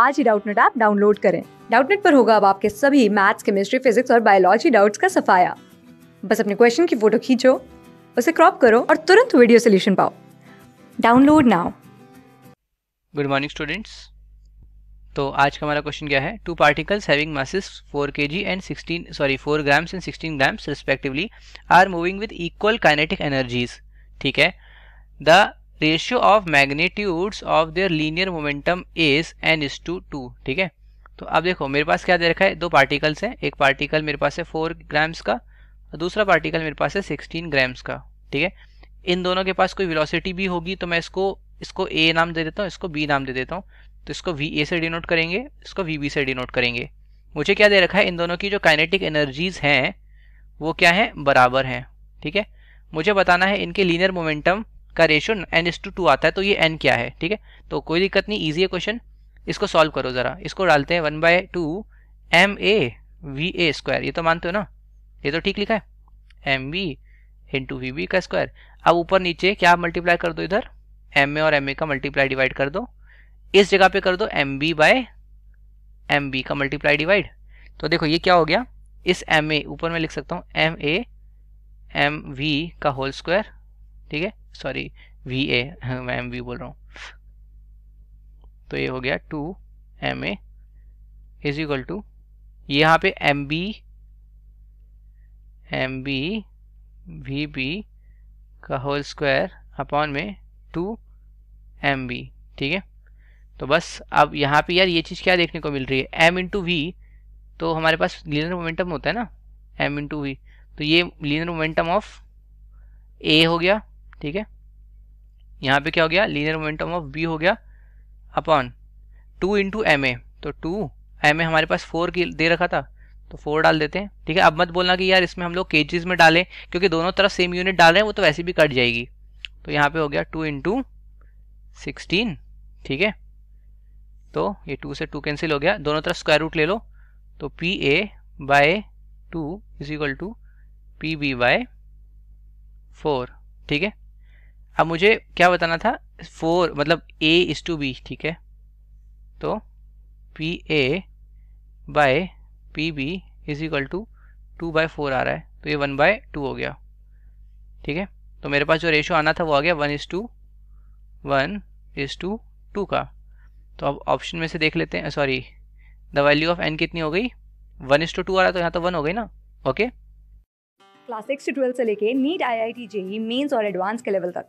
आज ही Doubtnut app download करें डाउटनेट पर होगा अब आपके सभी मैथ्स केमिस्ट्री फिजिक्स और बायोलॉजी डाउट्स का सफाया बस अपने क्वेश्चन की फोटो खींचो उसे क्रॉप करो और तुरंत वीडियो सोल्यूशन पाओ download now good morning students तो आज का हमारा क्वेश्चन क्या है two particles having masses 4 kg and 16 sorry 4 grams and 16 grams respectively are moving with equal kinetic energies ठीक है the ratio of magnitudes of their linear momentum is N is to two ठीक है तो अब देखो मेरे पास क्या दे रखा है दो पार्टिकल्स हैं एक पार्टिकल मेरे पास है फोर ग्राम्स का और दूसरा पार्टिकल मेरे पास है सिक्सटीन ग्राम्स का ठीक है इन दोनों के पास कोई वेलोसिटी भी होगी तो मैं इसको इसको ए नाम दे देता हूँ इसको बी नाम दे देता हूँ तो इसको वी ए से डिनोट करेंगे इसको वी बी से डिनोट करेंगे मुझे क्या दे रखा है इन दोनों की जो काइनेटिक एनर्जीज हैं वो क्या हैं बराबर हैं ठीक है मुझे बताना है इनके लीनियर मोमेंटम का ratio N is to two आता है तो ये एन क्या है ठीक है तो कोई दिक्कत नहीं ईजी है क्वेश्चन इसको सॉल्व करो ज़रा इसको डालते हैं one by two M A V A square ये तो मानते हो ना ये तो ठीक लिखा है M V into V V का स्क्वायर अब ऊपर नीचे क्या मल्टीप्लाई कर दो इधर एम ए और एम ए का मल्टीप्लाई डिवाइड कर दो इस जगह पे कर दो M B by M B का मल्टीप्लाई डिवाइड तो देखो ये क्या हो गया इस एम ए ऊपर मैं लिख सकता हूँ एम ए एम वी का होल स्क्वायर ठीक है सॉरी वी ए मैं एम वी बोल रहा हूँ तो ये हो गया two M A is equal to यहाँ पे M B M B V B का होल स्क्वायर अपॉन में टू एम बी ठीक है तो बस अब यहाँ पे यार ये चीज़ क्या देखने को मिल रही है एम इंटू वी तो हमारे पास लीनर मोमेंटम होता है ना एम इंटू वी तो ये लीनर मोमेंटम ऑफ ए हो गया ठीक है यहाँ पे क्या हो गया लीनियर मोमेंटम ऑफ बी हो गया upon two into M A तो टू एम ए हमारे पास फोर की दे रखा था तो फोर डाल देते हैं ठीक है अब मत बोलना कि यार इसमें हम लोग जीज में डालें क्योंकि दोनों तरफ सेम यूनिट डाल रहे हैं वो तो वैसे भी कट जाएगी तो यहाँ पे हो गया टू इंटू सिक्सटीन ठीक है तो ये टू से टू कैंसिल हो गया दोनों तरफ स्क्वायर रूट ले लो तो P A by two is equal to P B by four ठीक है अब मुझे क्या बताना था फोर मतलब ए इज टू बी ठीक है तो P A by P B is equal to two by four आ रहा है तो ये वन बाय टू हो गया ठीक है तो मेरे पास जो रेशो आना था वो आ गया one is to one is to two का तो अब ऑप्शन में से देख लेते हैं sorry the value of N कितनी हो गई वन इज़ टू टू आ रहा तो यहाँ तो वन हो गई ना ओके क्लास सिक्स से ट्वेल्थ से लेके NEET I I T JEE Mains और एडवांस के लेवल तक